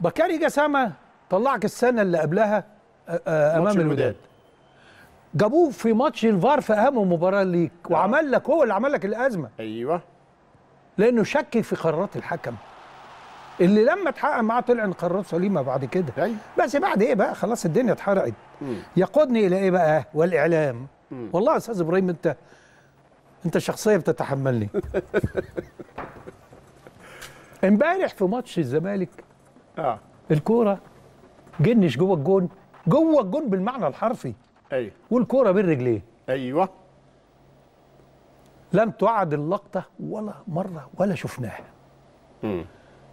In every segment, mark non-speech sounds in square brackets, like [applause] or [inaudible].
بكاري جسامه طلعك السنه اللي قبلها آه، آه، امام الوداد جابوه في ماتش الفار في اهم مباراه ليك آه. وعمل لك هو اللي عمل لك الازمه ايوه لانه شك في قرارات الحكم اللي لما اتحقق معاه طلع ان قرارات سليمه بعد كده أيوة. بس بعد ايه بقى خلاص الدنيا اتحرقت يقودني الى ايه بقى والاعلام مم. والله يا استاذ ابراهيم انت انت شخصيه بتتحملني [laughs] امبارح في ماتش الزمالك اه الكوره جنش جوه الجون جوه الجون بالمعنى الحرفي ايوه والكوره بين رجليه ايوه لم تعد اللقطه ولا مره ولا شفناها امم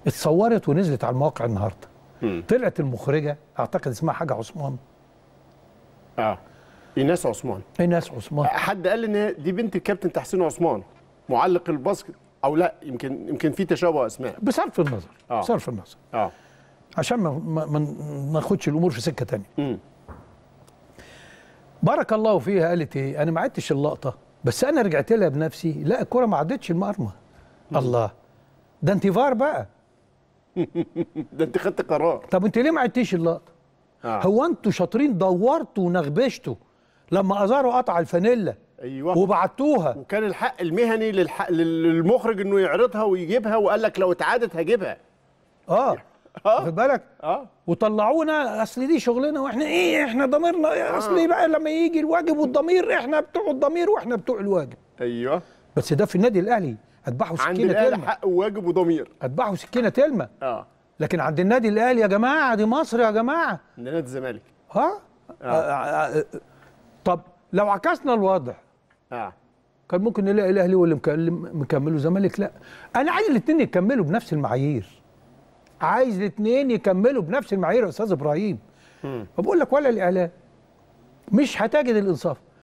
اتصورت ونزلت على المواقع النهارده مم. طلعت المخرجه اعتقد اسمها حاجه عثمان اه ايناس عثمان ايناس عثمان حد قال ان دي بنت الكابتن تحسين عثمان معلق الباسكت او لا يمكن يمكن في تشابه اسماء بصرف النظر آه. بصرف النظر اه عشان ما ما ناخدش الامور في سكه ثانيه م. بارك الله فيها قالت ايه انا ما عدتش اللقطه بس انا رجعت لها بنفسي لا الكره ما عدتش المرمى الله ده انت فار بقى [laughs] ده انت خدت قرار طب انت ليه ما عدتيش اللقطه آه. هو انتوا شاطرين دورتوا ونغبشتوا لما ازاروا قطع الفانيلا ايوه وبعتوها وكان الحق المهني للحق للمخرج انه يعرضها ويجيبها وقال لك لو اتعادت هجيبها اه يعني آه. واخد بالك؟ اه وطلعونا اصل دي شغلنا واحنا ايه احنا ضميرنا إيه، اصل آه. بقى لما يجي الواجب والضمير احنا بتوع الضمير واحنا بتوع الواجب ايوه بس ده في النادي الاهلي اتباعوا سكينه تلمه عند حق وواجب وضمير اتباعوا سكينه تلمه اه لكن عند النادي الاهلي يا جماعه دي مصر يا جماعه عند نادي الزمالك ها آه. آه. آه، طب لو عكسنا الوضع اه كان ممكن نلاقي الاهلي واللي مكمله زمالك لا انا عايز الاثنين يكملوا بنفس المعايير عايز الاثنين يكملوا بنفس المعايير يا استاذ ابراهيم فبقول لك ولا الاعلام مش هتجد الانصاف